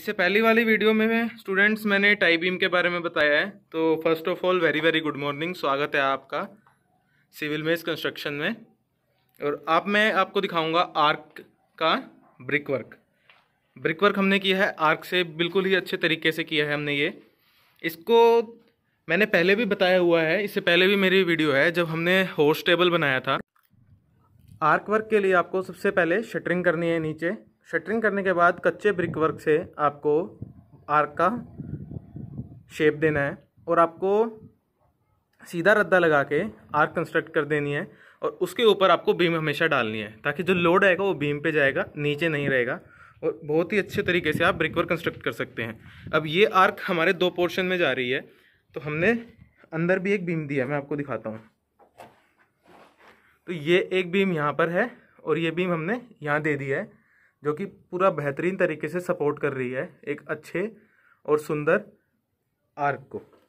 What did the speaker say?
इससे पहली वाली वीडियो में मैं स्टूडेंट्स मैंने टाई बीम के बारे में बताया है तो first of all very very good morning स्वागत है आपका सिविल मेज कंस्ट्रक्शन में और अब आप मैं आपको दिखाऊंगा आर्क का ब्रिक वर्क ब्रिक वर्क हमने किया है आर्क से बिल्कुल ही अच्छे तरीके से किया है हमने ये इसको मैंने पहले भी बताया हुआ है इससे पहले भी मेरी वीडियो है जब हमने होर्स टेबल बनाया था आर्क वर्क के लिए आपको सबसे पहले शटरिंग करनी है नीचे शटरिंग करने के बाद कच्चे ब्रिक वर्क से आपको आर्क का शेप देना है और आपको सीधा रद्दा लगा के आर्क कंस्ट्रक्ट कर देनी है और उसके ऊपर आपको बीम हमेशा डालनी है ताकि जो लोड आएगा वो बीम पे जाएगा नीचे नहीं रहेगा और बहुत ही अच्छे तरीके से आप ब्रिक वर्क कंस्ट्रक्ट कर सकते हैं अब ये आर्क हमारे दो पोर्शन में जा रही है तो हमने अंदर भी एक बीम दिया मैं आपको दिखाता हूँ तो ये एक बीम यहाँ पर है और ये बीम हमने यहाँ दे दिया है जो कि पूरा बेहतरीन तरीके से सपोर्ट कर रही है एक अच्छे और सुंदर आर्क को